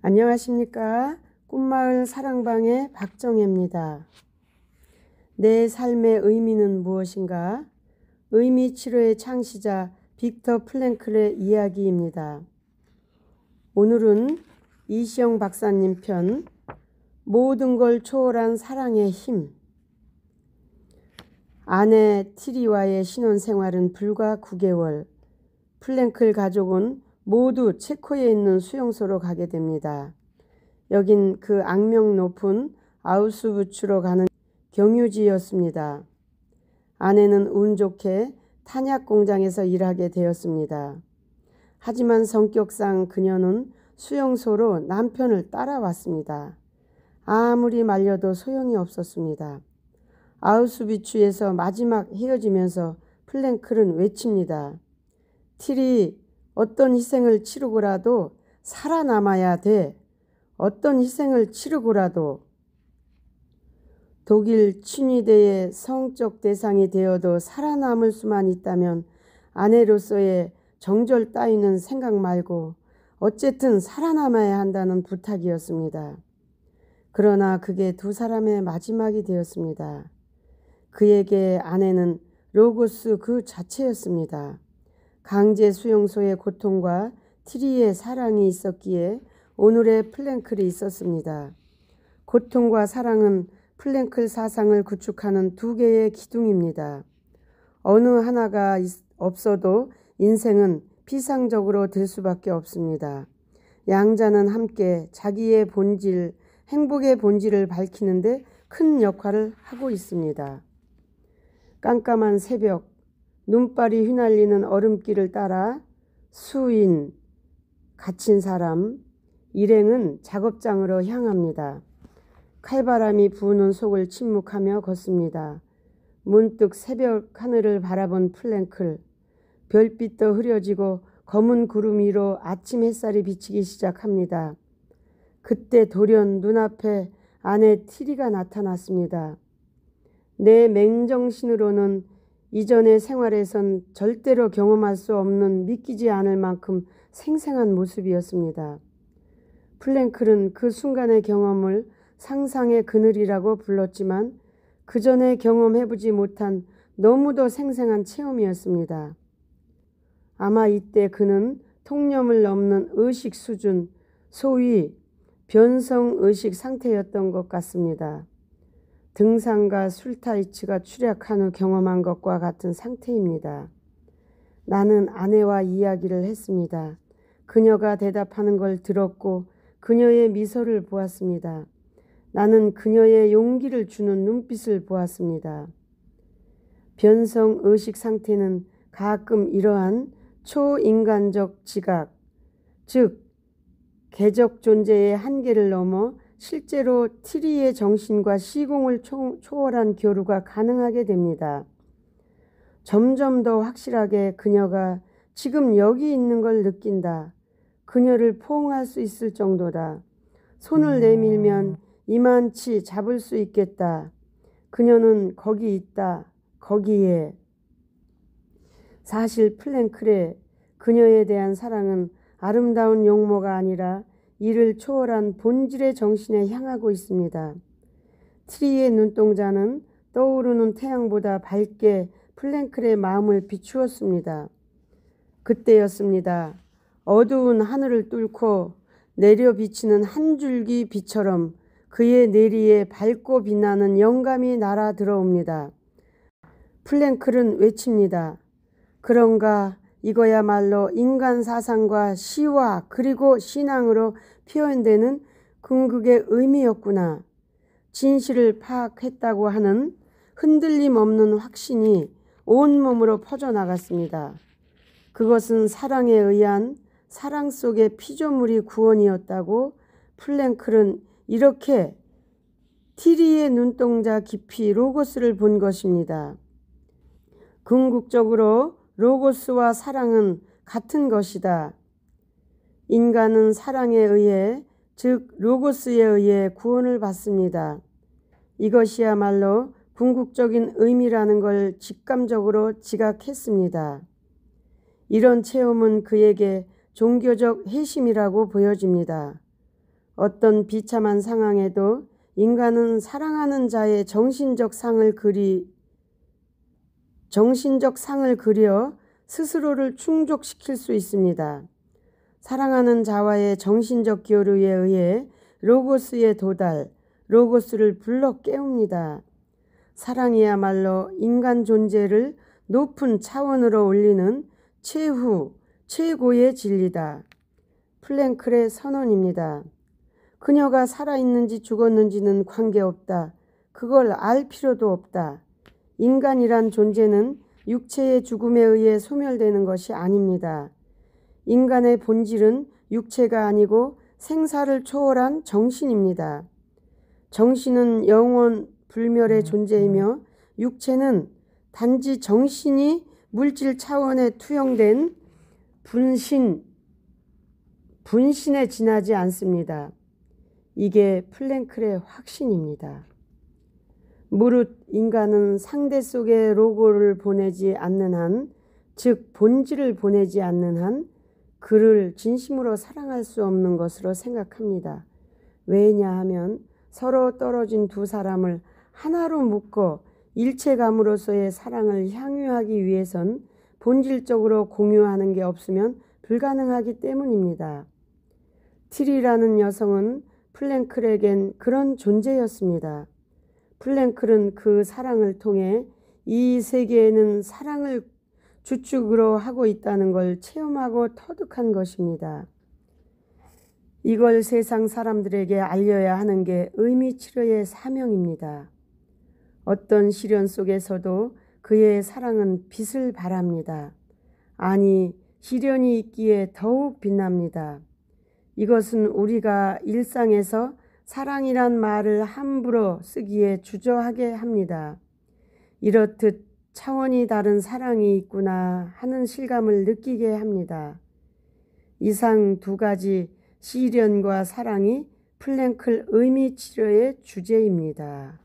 안녕하십니까. 꿈마을 사랑방의 박정혜입니다. 내 삶의 의미는 무엇인가? 의미 치료의 창시자 빅터 플랭클의 이야기입니다. 오늘은 이시영 박사님 편 모든 걸 초월한 사랑의 힘 아내 티리와의 신혼생활은 불과 9개월 플랭클 가족은 모두 체코에 있는 수용소로 가게 됩니다. 여긴 그 악명 높은 아우스부츠로 가는 경유지였습니다. 아내는 운 좋게 탄약 공장에서 일하게 되었습니다. 하지만 성격상 그녀는 수용소로 남편을 따라왔습니다. 아무리 말려도 소용이 없었습니다. 아우스비츠에서 마지막 헤어지면서 플랭크는 외칩니다. 티리 어떤 희생을 치르고라도 살아남아야 돼. 어떤 희생을 치르고라도 독일 친위대의 성적 대상이 되어도 살아남을 수만 있다면 아내로서의 정절 따위는 생각 말고 어쨌든 살아남아야 한다는 부탁이었습니다. 그러나 그게 두 사람의 마지막이 되었습니다. 그에게 아내는 로고스 그 자체였습니다. 강제 수용소의 고통과 트리의 사랑이 있었기에 오늘의 플랭클이 있었습니다. 고통과 사랑은 플랭클 사상을 구축하는 두 개의 기둥입니다. 어느 하나가 없어도 인생은 피상적으로 될 수밖에 없습니다. 양자는 함께 자기의 본질, 행복의 본질을 밝히는데 큰 역할을 하고 있습니다. 깜깜한 새벽, 눈발이 휘날리는 얼음길을 따라 수인, 갇힌 사람, 일행은 작업장으로 향합니다. 칼바람이 부는 속을 침묵하며 걷습니다. 문득 새벽 하늘을 바라본 플랭클. 별빛도 흐려지고 검은 구름 위로 아침 햇살이 비치기 시작합니다. 그때 돌연 눈앞에 아내 티리가 나타났습니다. 내 맹정신으로는 이전의 생활에선 절대로 경험할 수 없는 믿기지 않을 만큼 생생한 모습이었습니다. 플랭클은 그 순간의 경험을 상상의 그늘이라고 불렀지만 그 전에 경험해보지 못한 너무도 생생한 체험이었습니다. 아마 이때 그는 통념을 넘는 의식 수준, 소위 변성 의식 상태였던 것 같습니다. 등산과 술타이츠가 추락한 후 경험한 것과 같은 상태입니다. 나는 아내와 이야기를 했습니다. 그녀가 대답하는 걸 들었고 그녀의 미소를 보았습니다. 나는 그녀의 용기를 주는 눈빛을 보았습니다. 변성 의식 상태는 가끔 이러한 초인간적 지각, 즉, 개적 존재의 한계를 넘어 실제로 트리의 정신과 시공을 초월한 교류가 가능하게 됩니다. 점점 더 확실하게 그녀가 지금 여기 있는 걸 느낀다. 그녀를 포옹할 수 있을 정도다. 손을 음. 내밀면 이만치 잡을 수 있겠다. 그녀는 거기 있다. 거기에. 사실 플랭클의 그녀에 대한 사랑은 아름다운 용모가 아니라 이를 초월한 본질의 정신에 향하고 있습니다. 트리의 눈동자는 떠오르는 태양보다 밝게 플랭클의 마음을 비추었습니다. 그때였습니다. 어두운 하늘을 뚫고 내려 비치는 한 줄기 빛처럼 그의 내리에 밝고 빛나는 영감이 날아 들어옵니다. 플랭클은 외칩니다. 그런가 이거야말로 인간 사상과 시와 그리고 신앙으로 표현되는 궁극의 의미였구나. 진실을 파악했다고 하는 흔들림 없는 확신이 온몸으로 퍼져나갔습니다. 그것은 사랑에 의한 사랑 속의 피조물이 구원이었다고 플랭클은 이렇게 티리의 눈동자 깊이 로고스를 본 것입니다. 궁극적으로 로고스와 사랑은 같은 것이다. 인간은 사랑에 의해 즉 로고스에 의해 구원을 받습니다. 이것이야말로 궁극적인 의미라는 걸 직감적으로 지각했습니다. 이런 체험은 그에게 종교적 회심이라고 보여집니다. 어떤 비참한 상황에도 인간은 사랑하는 자의 정신적 상을 그리 정신적 상을 그려 스스로를 충족시킬 수 있습니다. 사랑하는 자와의 정신적 교류에 의해 로고스의 도달, 로고스를 불러 깨웁니다. 사랑이야말로 인간 존재를 높은 차원으로 올리는 최후, 최고의 진리다. 플랭클의 선언입니다. 그녀가 살아있는지 죽었는지는 관계없다. 그걸 알 필요도 없다. 인간이란 존재는 육체의 죽음에 의해 소멸되는 것이 아닙니다. 인간의 본질은 육체가 아니고 생사를 초월한 정신입니다. 정신은 영원 불멸의 음, 존재이며 음. 육체는 단지 정신이 물질 차원에 투영된 분신, 분신에 지나지 않습니다. 이게 플랭크의 확신입니다. 무릇 인간은 상대 속에 로고를 보내지 않는 한, 즉 본질을 보내지 않는 한, 그를 진심으로 사랑할 수 없는 것으로 생각합니다. 왜냐하면 서로 떨어진 두 사람을 하나로 묶어 일체감으로서의 사랑을 향유하기 위해선 본질적으로 공유하는 게 없으면 불가능하기 때문입니다. 틸이라는 여성은 플랭크에겐 그런 존재였습니다. 플랭클은 그 사랑을 통해 이 세계에는 사랑을 주축으로 하고 있다는 걸 체험하고 터득한 것입니다. 이걸 세상 사람들에게 알려야 하는 게 의미치료의 사명입니다. 어떤 시련 속에서도 그의 사랑은 빛을 바랍니다. 아니, 시련이 있기에 더욱 빛납니다. 이것은 우리가 일상에서 사랑이란 말을 함부로 쓰기에 주저하게 합니다. 이렇듯 차원이 다른 사랑이 있구나 하는 실감을 느끼게 합니다. 이상 두 가지 시련과 사랑이 플랭클 의미 치료의 주제입니다.